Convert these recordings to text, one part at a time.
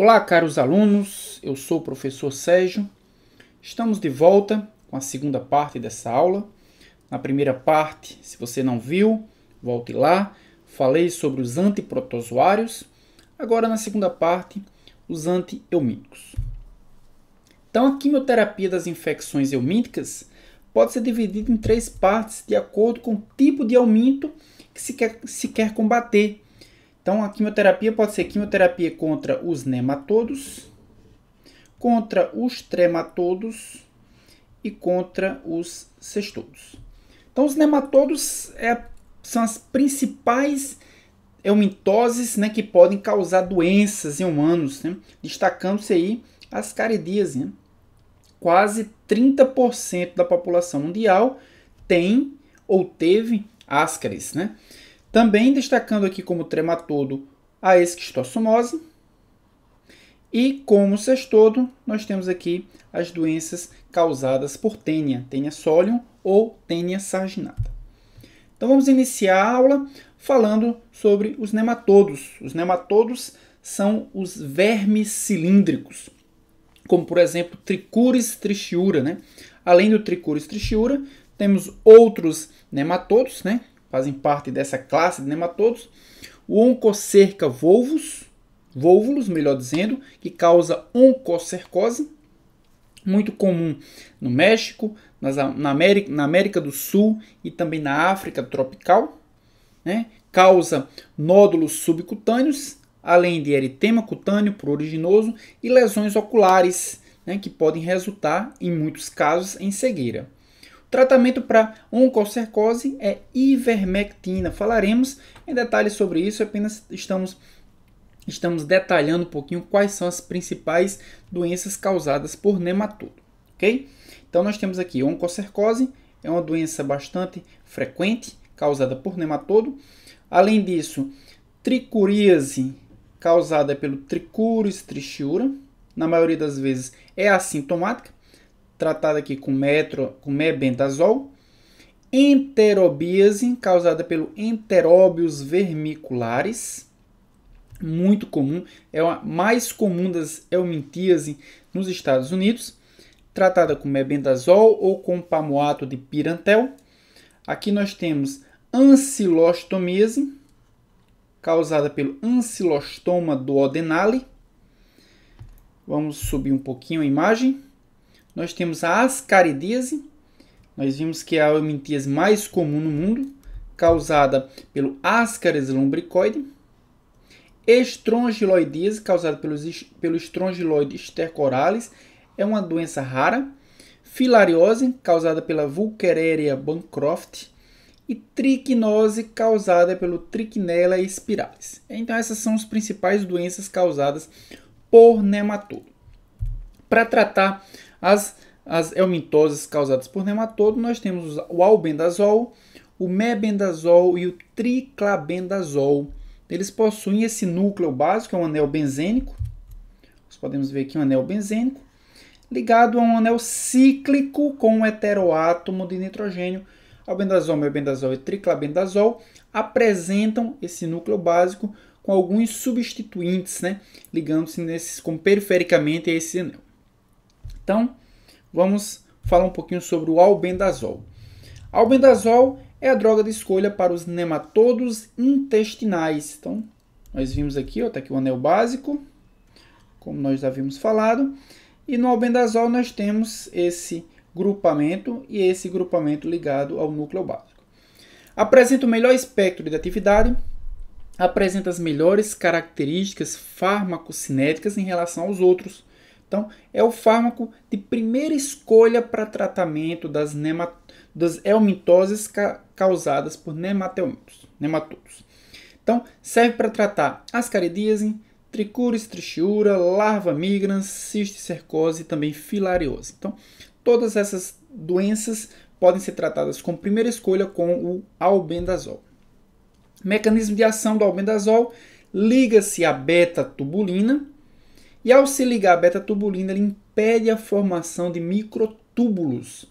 Olá, caros alunos, eu sou o professor Sérgio. Estamos de volta com a segunda parte dessa aula. Na primeira parte, se você não viu, volte lá. Falei sobre os antiprotozoários. Agora, na segunda parte, os anti-eumínicos. Então, a quimioterapia das infecções eumínicas pode ser dividida em três partes de acordo com o tipo de aumínio que se quer, se quer combater então a quimioterapia pode ser quimioterapia contra os nematodos, contra os trematodos e contra os cestodos. Então os nematodos é, são as principais eumintoses né, que podem causar doenças em humanos, né, destacando-se aí as caridias. Né? Quase 30% da população mundial tem ou teve ascaris, né? Também destacando aqui como trematodo a esquistossomose. E como cestodo nós temos aqui as doenças causadas por tênia, tênia solium ou tênia sarginata. Então vamos iniciar a aula falando sobre os nematodos. Os nematodos são os vermes cilíndricos, como por exemplo Trichuris trichiura, né? Além do Trichuris trichiura, temos outros nematodos, né? fazem parte dessa classe de nematodos, o oncocerca volvos, volvulus, melhor dizendo, que causa oncocercose, muito comum no México, nas, na, América, na América do Sul e também na África tropical. Né? Causa nódulos subcutâneos, além de eritema cutâneo pruriginoso e lesões oculares, né, que podem resultar, em muitos casos, em cegueira. Tratamento para oncocercose é ivermectina. Falaremos em detalhes sobre isso, apenas estamos estamos detalhando um pouquinho quais são as principais doenças causadas por nematodo, ok? Então nós temos aqui oncocercose, é uma doença bastante frequente, causada por nematodo. Além disso, tricuríase, causada pelo tricuris trichiura, na maioria das vezes é assintomática, tratada aqui com, metro, com mebendazol. Enterobíase, causada pelo enteróbios vermiculares, muito comum, é a mais comum das helmintíase nos Estados Unidos, tratada com mebendazol ou com pamoato de pirantel. Aqui nós temos ancilostomíase, causada pelo ancilostoma do Odenale. Vamos subir um pouquinho a imagem nós temos a ascaridíase. Nós vimos que é a helmintíase mais comum no mundo, causada pelo Ascaris lumbricoide. Estrongiloidíase, causada pelos, pelo estrongiloide estercoralis, é uma doença rara. Filariose, causada pela Vulchereria bancroft. E triquinose, causada pelo Trichinella spiralis. Então, essas são as principais doenças causadas por nematodo. Para tratar as, as helmintoses causadas por nematodo, nós temos o albendazol, o mebendazol e o triclabendazol. Eles possuem esse núcleo básico, é um anel benzênico. Nós podemos ver aqui um anel benzênico ligado a um anel cíclico com um heteroátomo de nitrogênio. Albendazol, mebendazol e triclabendazol apresentam esse núcleo básico com alguns substituintes, né, ligando-se com perifericamente a esse anel. Então, vamos falar um pouquinho sobre o albendazol. Albendazol é a droga de escolha para os nematodos intestinais. Então, nós vimos aqui, está aqui o anel básico, como nós já vimos falado. E no albendazol nós temos esse grupamento e esse grupamento ligado ao núcleo básico. Apresenta o melhor espectro de atividade, apresenta as melhores características farmacocinéticas em relação aos outros. Então, é o fármaco de primeira escolha para tratamento das, nema, das helmintoses ca causadas por nematodos. Então, serve para tratar ascaridíase, tricúris, trichiura, larva migrans, cisticercose e também filariose. Então, todas essas doenças podem ser tratadas com primeira escolha com o albendazol. Mecanismo de ação do albendazol liga-se à beta-tubulina, e ao se ligar à beta-tubulina, ele impede a formação de microtúbulos,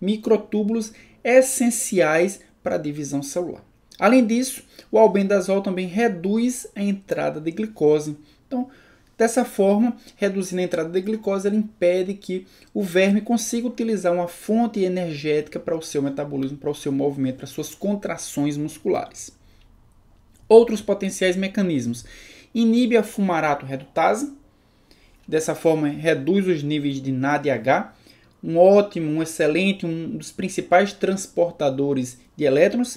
microtúbulos essenciais para a divisão celular. Além disso, o albendazol também reduz a entrada de glicose. Então, dessa forma, reduzindo a entrada de glicose, ele impede que o verme consiga utilizar uma fonte energética para o seu metabolismo, para o seu movimento, para suas contrações musculares. Outros potenciais mecanismos: inibe a fumarato redutase, Dessa forma, reduz os níveis de NADH, um ótimo, um excelente, um dos principais transportadores de elétrons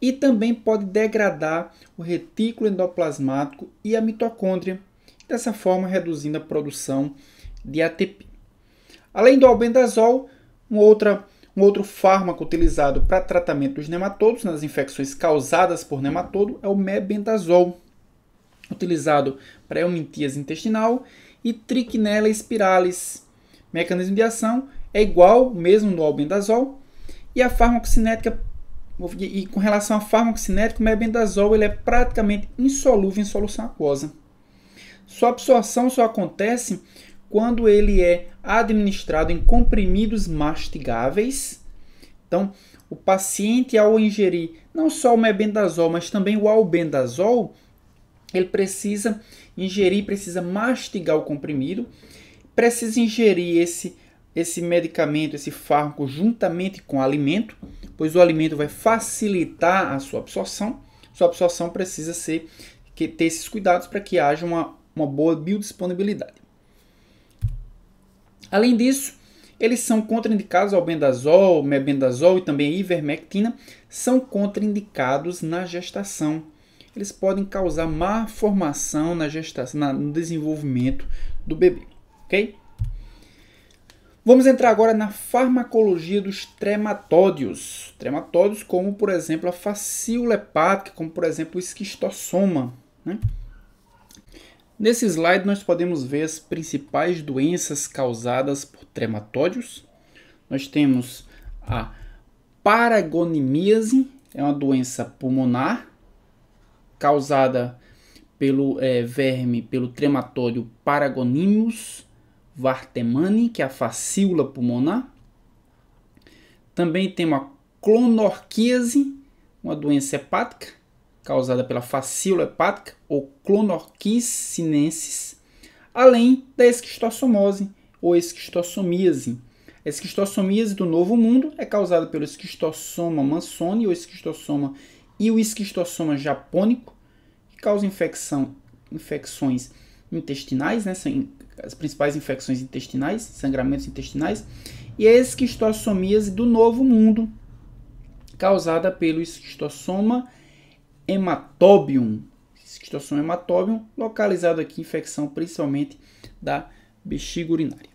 e também pode degradar o retículo endoplasmático e a mitocôndria, dessa forma reduzindo a produção de ATP. Além do albendazol, um, outra, um outro fármaco utilizado para tratamento dos nematodos nas infecções causadas por nematodo é o mebendazol, utilizado para helmintíase intestinal e trichinella spiralis. Mecanismo de ação é igual mesmo no albendazol e a farmacocinética e com relação à farmacocinética, o mebendazol ele é praticamente insolúvel em solução aquosa. Sua absorção só acontece quando ele é administrado em comprimidos mastigáveis. Então, o paciente ao ingerir não só o mebendazol, mas também o albendazol, ele precisa Ingerir precisa mastigar o comprimido, precisa ingerir esse esse medicamento, esse fármaco juntamente com o alimento, pois o alimento vai facilitar a sua absorção. Sua absorção precisa ser que ter esses cuidados para que haja uma, uma boa biodisponibilidade. Além disso, eles são contraindicados ao bendazol, mebendazol e também ivermectina, são contraindicados na gestação eles podem causar má formação na gestação, na, no desenvolvimento do bebê, ok? Vamos entrar agora na farmacologia dos trematódeos. Trematódeos como, por exemplo, a fascíula hepática, como, por exemplo, o esquistossoma. Né? Nesse slide, nós podemos ver as principais doenças causadas por trematódeos. Nós temos a paragonimíase, é uma doença pulmonar, causada pelo é, verme, pelo trematório Paragonimus vartemani, que é a fascícula pulmonar. Também temos a clonorquíase, uma doença hepática causada pela fascícula hepática ou clonorquisinensis, além da esquistossomose ou esquistossomíase. A esquistossomíase do Novo Mundo é causada pelo esquistossoma mansoni ou esquistossoma e o esquistossoma japônico, causa infecção, infecções intestinais, né? São as principais infecções intestinais, sangramentos intestinais, e a é esquistossomíase do novo mundo, causada pelo esquistossoma hematobium. Esquistossoma hematobium, localizado aqui, infecção principalmente da bexiga urinária.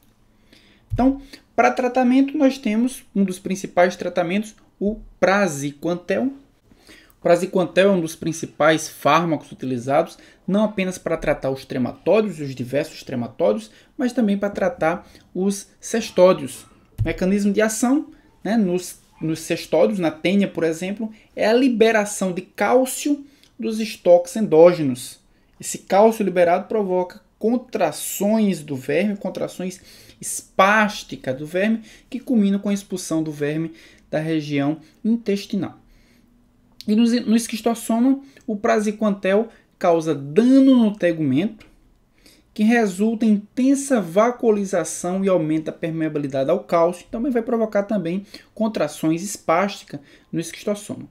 Então, para tratamento, nós temos um dos principais tratamentos, o praziquantel, Praziquantel é um dos principais fármacos utilizados não apenas para tratar os trematódios, os diversos trematódios, mas também para tratar os cestódios. mecanismo de ação né, nos, nos cestódios, na tênia, por exemplo, é a liberação de cálcio dos estoques endógenos. Esse cálcio liberado provoca contrações do verme, contrações espásticas do verme, que culminam com a expulsão do verme da região intestinal. E no, no esquistossoma, o praziquantel causa dano no tegumento, que resulta em intensa vacuolização e aumenta a permeabilidade ao cálcio, também vai provocar também contrações espásticas no esquistossoma.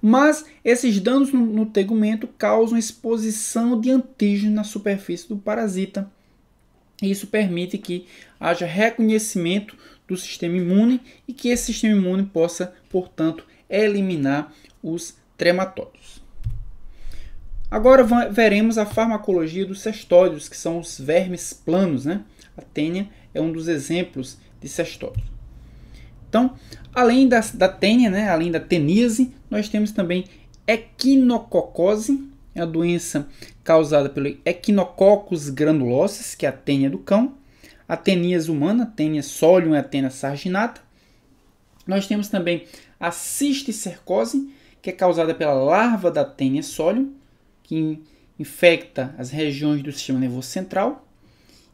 Mas esses danos no, no tegumento causam exposição de antígeno na superfície do parasita. Isso permite que haja reconhecimento do sistema imune e que esse sistema imune possa, portanto, é eliminar os trematóides. Agora veremos a farmacologia dos cestóides, que são os vermes planos. Né? A tênia é um dos exemplos de cestóides. Então, além da, da tênia, né, além da teníase, nós temos também equinococose, é a doença causada pelo Equinococcus granulosis, que é a tênia do cão, a tênia humana, a tênia solium e é a tênia sarginata. Nós temos também a cisticercose, que é causada pela larva da tênia sólio, que infecta as regiões do sistema nervoso central.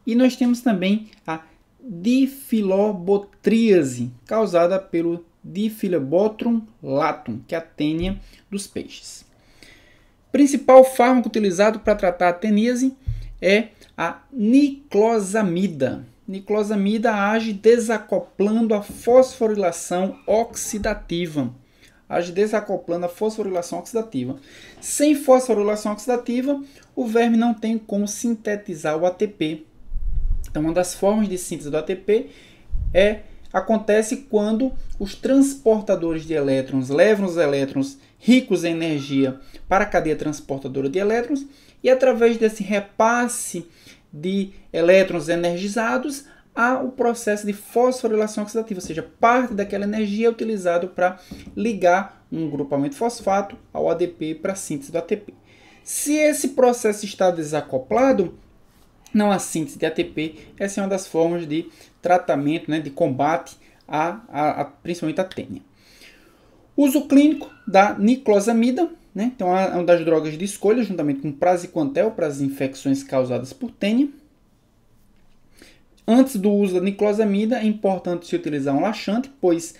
E nós temos também a difilobotríase, causada pelo Diphilobotrum latum, que é a tênia dos peixes. Principal fármaco utilizado para tratar a teníase é a niclosamida, niclosamida age desacoplando a fosforilação oxidativa. Age desacoplando a fosforilação oxidativa. Sem fosforilação oxidativa, o verme não tem como sintetizar o ATP. Então, uma das formas de síntese do ATP é acontece quando os transportadores de elétrons levam os elétrons ricos em energia para a cadeia transportadora de elétrons e através desse repasse de elétrons energizados há o processo de fosforilação oxidativa, ou seja, parte daquela energia é utilizada para ligar um grupamento fosfato ao ADP para a síntese do ATP. Se esse processo está desacoplado, não há síntese de ATP. Essa é uma das formas de tratamento, né, de combate a, a, a principalmente a tênia. Uso clínico da niclosamida, né? Então, é uma das drogas de escolha, juntamente com praziquantel para as infecções causadas por tênia. Antes do uso da niclosamida, é importante se utilizar um laxante, pois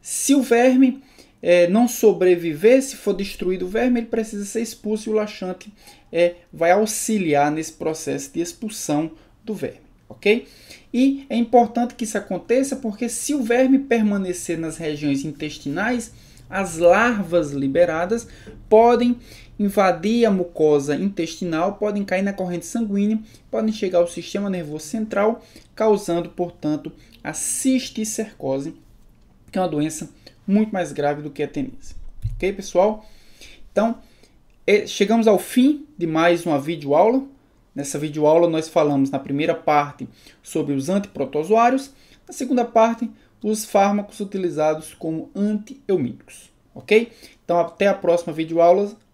se o verme é, não sobreviver, se for destruído o verme, ele precisa ser expulso e o laxante é, vai auxiliar nesse processo de expulsão do verme, ok? E é importante que isso aconteça porque se o verme permanecer nas regiões intestinais, as larvas liberadas podem invadir a mucosa intestinal, podem cair na corrente sanguínea, podem chegar ao sistema nervoso central, causando, portanto, a cisticercose, que é uma doença muito mais grave do que a tenise. Ok, pessoal? Então, é, chegamos ao fim de mais uma videoaula. Nessa videoaula, nós falamos na primeira parte sobre os antiprotozoários, na segunda parte, os fármacos utilizados como antieumínicos, ok? Então até a próxima videoaula